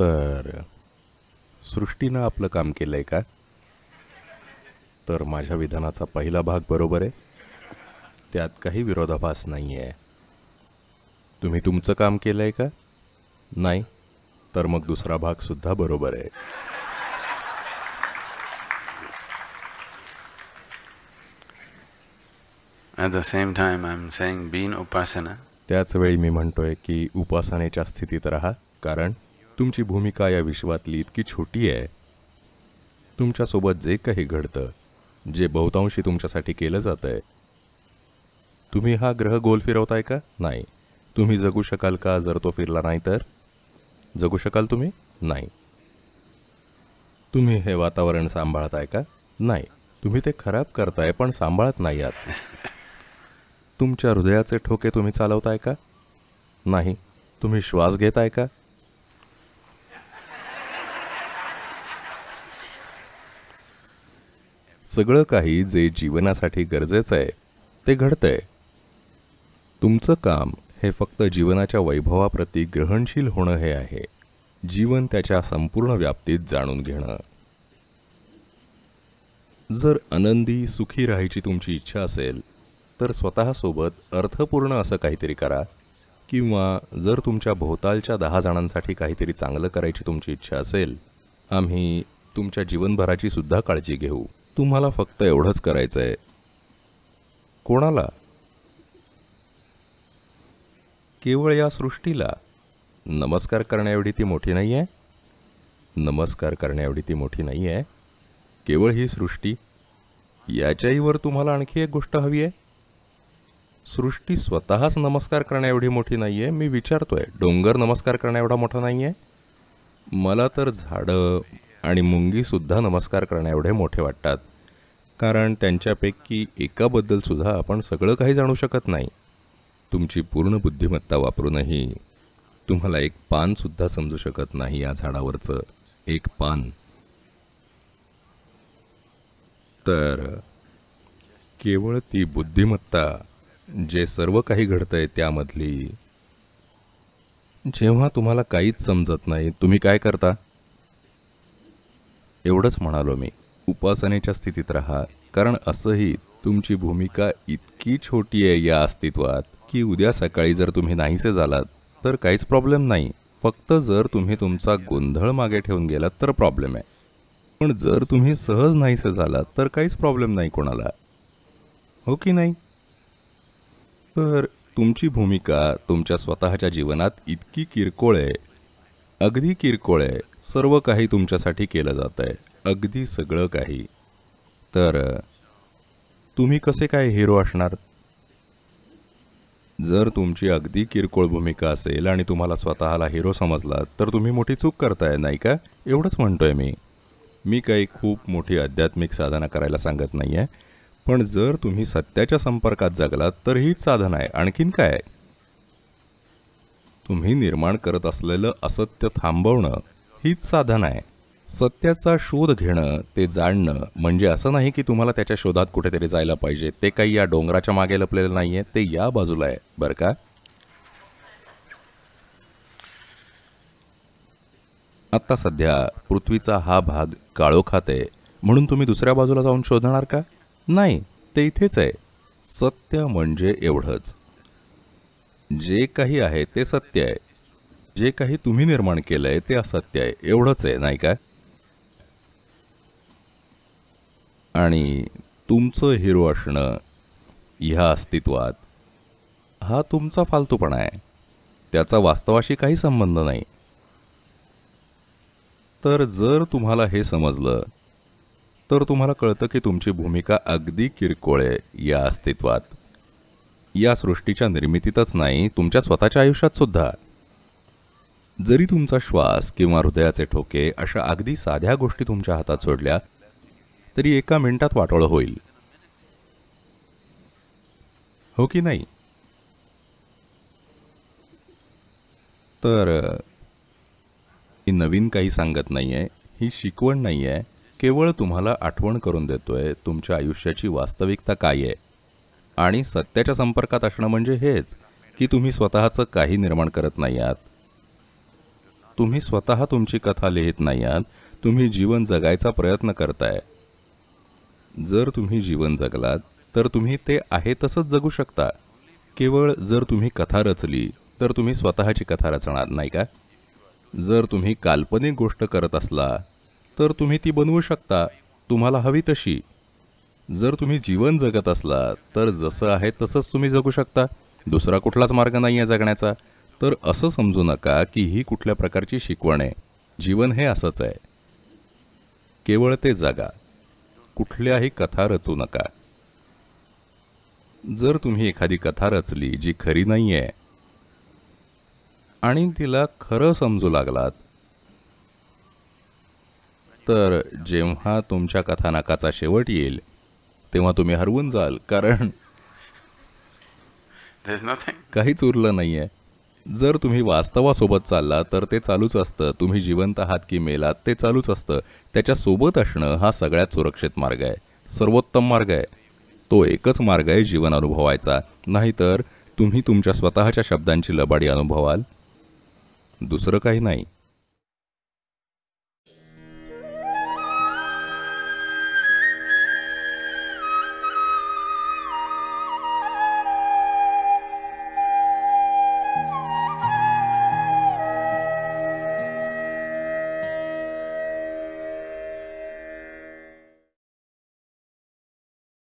तर सृष्टीनं आपलं काम केलं आहे का तर माझ्या विधानाचा पहिला भाग बरोबर आहे त्यात काही विरोधाभास नाही आहे तुम्ही तुमचं काम केलं आहे का नाही तर मग दुसरा भागसुद्धा बरोबर आहे at the same time I am सेंग बीन उपासना त्याच वेळी मी म्हणतोय की उपासनेच्या स्थितीत राहा कारण तुमची भूमिका या विश्वातली इतकी छोटी आहे तुमच्यासोबत जे काही घडतं जे बहुतांशी तुमच्यासाठी केलं जात आहे तुम्ही हा ग्रह गोल फिरवताय का नाही तुम्ही जगू शकाल का जर तो फिरला नाही तर जगू शकाल तुम्ही नाही तुम्ही हे वातावरण सांभाळताय का नाही तुम्ही ते खराब करताय पण सांभाळत नाही आहात तुमच्या हृदयाचे ठोके तुम्ही चालवताय का नाही तुम्ही श्वास घेताय का सगळं काही जे जीवनासाठी गरजेचं आहे ते घडतंय तुमचं काम हे फक्त जीवनाच्या वैभवाप्रती ग्रहणशील होणं हे आहे जीवन त्याच्या संपूर्ण व्याप्तीत जाणून घेणं जर आनंदी सुखी राहायची तुमची इच्छा असेल तर स्वतःसोबत अर्थपूर्ण असं काहीतरी करा किंवा जर तुमच्या भोवतालच्या दहा जणांसाठी काहीतरी चांगलं करायची तुमची इच्छा असेल आम्ही तुमच्या जीवनभराची सुद्धा काळजी घेऊ तुम्हाला फक्त एवढंच करायचं आहे कोणाला केवळ या सृष्टीला नमस्कार करण्याएवढी ती मोठी नाही आहे नमस्कार करण्याएवढी ती मोठी नाही आहे केवळ ही सृष्टी याच्याहीवर तुम्हाला आणखी एक गोष्ट हवी आहे सृष्टी स्वतःच नमस्कार करण्याएवढी मोठी नाही आहे मी विचारतो आहे डोंगर नमस्कार करण्याएवढा मोठा नाही आहे मला तर झाडं आणि मुंगीसुद्धा नमस्कार एवढे मोठे वाटतात कारण त्यांच्यापैकी एकाबद्दलसुद्धा आपण सगळं काही जाणू शकत नाही तुमची पूर्ण बुद्धिमत्ता वापरूनही तुम्हाला एक पानसुद्धा समजू शकत नाही या झाडावरचं एक पान तर केवळ ती बुद्धिमत्ता जे सर्व काही घडतंय त्यामधली जेव्हा तुम्हाला काहीच समजत नाही तुम्ही काय करता एवढंच म्हणालो मी उपासनेच्या स्थितीत राहा कारण असंही तुमची भूमिका इतकी छोटी आहे या अस्तित्वात की उद्या सकाळी जर तुम्ही नाहीसे झालात तर काहीच प्रॉब्लेम नाही फक्त जर तुम्ही तुमचा गोंधळ मागे ठेवून गेलात तर प्रॉब्लेम आहे पण जर तुम्ही सहज नाहीसे झालात तर काहीच प्रॉब्लेम नाही कोणाला हो की नाही तर तुमची भूमिका तुमच्या स्वतःच्या जीवनात इतकी किरकोळ आहे अगदी किरकोळ आहे सर्व काही तुमच्यासाठी केलं जातं आहे अगदी सगळं काही तर तुम्ही कसे काय हिरो असणार जर तुमची अगदी किरकोळ भूमिका असेल आणि तुम्हाला स्वतःला हिरो समजला तर तुम्ही मोठी चूक करताय नाही का एवढंच म्हणतोय मी मी काही खूप मोठी आध्यात्मिक साधना करायला सांगत नाही आहे पण जर तुम्ही सत्याच्या संपर्कात जगलात तर हीच साधना आहे आणखीन काय तुम्ही निर्माण करत असलेलं असत्य थांबवणं हीच साधन आहे सत्याचा शोध घेणं ते जाणणं म्हणजे असं नाही की तुम्हाला त्याच्या शोधात कुठेतरी जायला पाहिजे ते काही या डोंगराच्या मागे लपलेलं नाही आहे ते या बाजूला आहे बरं का आत्ता सध्या पृथ्वीचा हा भाग काळोखात आहे म्हणून तुम्ही दुसऱ्या बाजूला जाऊन शोधणार का नाही ते इथेच आहे सत्य म्हणजे एवढंच जे काही आहे ते सत्य आहे जे काही तुम्ही निर्माण केलं आहे ते असत्य आहे एवढंच आहे नाही काय आणि तुमचं हिरो असणं ह्या अस्तित्वात हा तुमचा फालतूपणा आहे त्याचा वास्तवाशी काही संबंध नाही तर जर तुम्हाला हे समजलं तर तुम्हाला कळतं की तुमची भूमिका अगदी किरकोळ आहे या अस्तित्वात या सृष्टीच्या निर्मितीतच नाही तुमच्या स्वतःच्या आयुष्यात सुद्धा जरी तुमचा श्वास किंवा हृदयाचे ठोके अशा अगदी साध्या गोष्टी तुमच्या हातात सोडल्या तरी एका मिनिटात वाटोळं होईल हो की नाही तर ही नवीन काही सांगत नाही आहे ही शिकवण नाही आहे केवळ तुम्हाला आठवण करून देतोय तुमच्या आयुष्याची वास्तविकता काय आहे आणि सत्याच्या संपर्कात असणं म्हणजे हेच की तुम्ही स्वतःचं काही निर्माण करत नाही आहात तुम्ही स्वतः तुमची कथा लिहित नाही आहात तुम्ही जीवन जगायचा प्रयत्न करताय जर तुम्ही जीवन जगलात तर तुम्ही ते आहे तसंच जगू शकता केवळ जर तुम्ही कथा रचली तर तुम्ही स्वतःची कथा रचणार नाही का जर तुम्ही काल्पनिक गोष्ट करत असला तर तुम्ही ती बनवू शकता तुम्हाला हवी तशी जर तुम्ही जीवन जगत असला तर जसं आहे तसंच तुम्ही जगू शकता दुसरा कुठलाच मार्ग नाही आहे जगण्याचा तर असं समजू नका की ही कुठल्या प्रकारची शिकवण आहे जीवन हे असंच आहे केवळ ते जागा कुठल्याही कथा रचू नका जर तुम्ही एखादी कथा रचली जी खरी नाही आहे आणि तिला खरं समजू लागलात तर जेव्हा तुमच्या कथानकाचा शेवट येईल तेव्हा तुम्ही हरवून जाल कारण काहीच उरलं नाही आहे जर तुम्ही वास्तवासोबत चालला तर ते चालूच असतं तुम्ही जिवंत आहात की मेलात ते चालूच असतं त्याच्यासोबत असणं हा सगळ्यात सुरक्षित मार्ग आहे सर्वोत्तम मार्ग आहे तो एकच मार्ग आहे जीवन अनुभवायचा नाहीतर तुम्ही तुमच्या स्वतःच्या शब्दांची लबाडी अनुभवाल दुसरं काही नाही